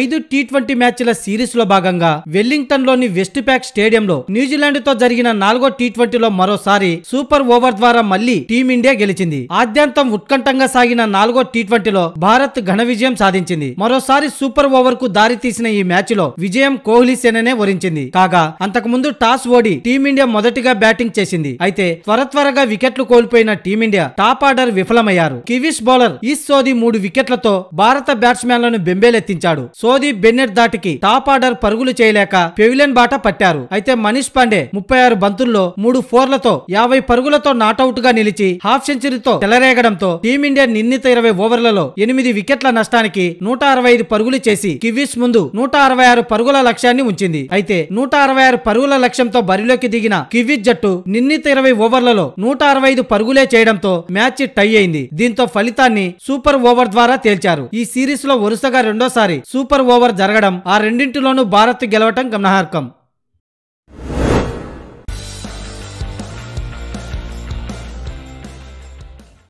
ఐదు T twenty మ్యాచ్ల సిరీస్లో భాగంగా వెల్లింగ్టన్లోని వెస్ట్ ప్యాక్ స్టేడియంలో న్యూజిలాండ్తో జరిగిన నాలుగో టీ ట్వంటీలో మరోసారి సూపర్ ఓవర్ ద్వారా మళ్లీ టీమిండియా గెలిచింది ఆద్యంతం ఉత్కంఠంగా సాగిన నాలుగో టీ ట్వంటీలో భారత్ ఘన విజయం సాధించింది మరోసారి సూపర్ ఓవర్ కు దారితీసిన ఈ మ్యాచ్లో విజయం కోహ్లీ సేననే వరించింది కాగా అంతకుముందు టాస్ ఓడి టీమిండియా మొదటిగా బ్యాటింగ్ చేసింది అయితే త్వర త్వరగా వికెట్లు కోల్పోయిన టీమిండియా టాప్ ఆర్డర్ విఫలమయ్యారు కివీస్ బౌలర్ ఈస్ సోది మూడు వికెట్లతో భారత బ్యాట్స్మెన్లను బెంబేలెత్తించాడు సోది బెన్నెట్ దాటికి టాప్ ఆర్డర్ పరుగులు చేయలేక పెవిలియన్ బాట పట్టారు అయితే మనీష్ పాండే ముప్పై ఆరు బంతుల్లో మూడు ఫోర్లతో యాభై పరుగులతో నాటౌట్ గా నిలిచి హాఫ్ సెంచరీతో తెలరేగడంతో టీమిండియా నిర్ణీత ఇరవై ఓవర్లలో ఎనిమిది వికెట్ల నష్టానికి నూట అరవై ఐదు పరుగులు చేసి కివీస్ ముందు నూట అరవై ఆరు పరుగుల లక్ష్యాన్ని ఉంచింది అయితే నూట అరవై ఆరు పరుగుల లక్ష్యంతో బరిలోకి దిగిన కివీస్ జట్టు నిర్ణీత ఇరవై ఓవర్లలో నూట అరవై ఐదు పరుగులే చేయడంతో మ్యాచ్ టై అయింది దీంతో ఫలితాన్ని సూపర్ ఓవర్ ద్వారా తేల్చారు ఈ సిరీస్ లో వరుసగా రెండోసారి సూపర్ సూపర్ ఓవర్ జరగడం ఆ రెండింటిలోనూ భారత్ గెలవటం గమనార్హం